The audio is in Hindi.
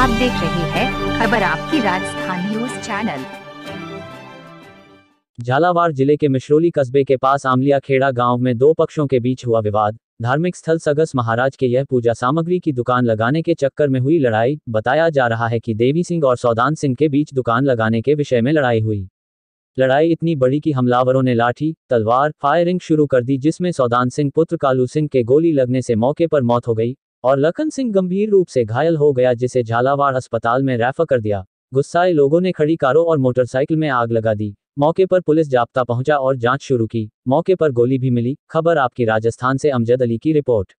आप देख रहे हैं खबर आपकी राजस्थान न्यूज चैनल झालावाड़ जिले के मिश्रोली कस्बे के पास आमलिया खेड़ा गांव में दो पक्षों के बीच हुआ विवाद धार्मिक स्थल सगस महाराज के यह पूजा सामग्री की दुकान लगाने के चक्कर में हुई लड़ाई बताया जा रहा है कि देवी सिंह और सौदान सिंह के बीच दुकान लगाने के विषय में लड़ाई हुई लड़ाई इतनी बड़ी कि हमलावरों ने लाठी तलवार फायरिंग शुरू कर दी जिसमें सौदान सिंह पुत्र कालू सिंह के गोली लगने से मौके पर मौत हो गई और लखन सिंह गंभीर रूप से घायल हो गया जिसे झालावाड़ अस्पताल में रेफर कर दिया गुस्साए लोगों ने खड़ी कारों और मोटरसाइकिल में आग लगा दी मौके पर पुलिस जाप्ता पहुंचा और जांच शुरू की मौके पर गोली भी मिली खबर आपकी राजस्थान से अमजद अली की रिपोर्ट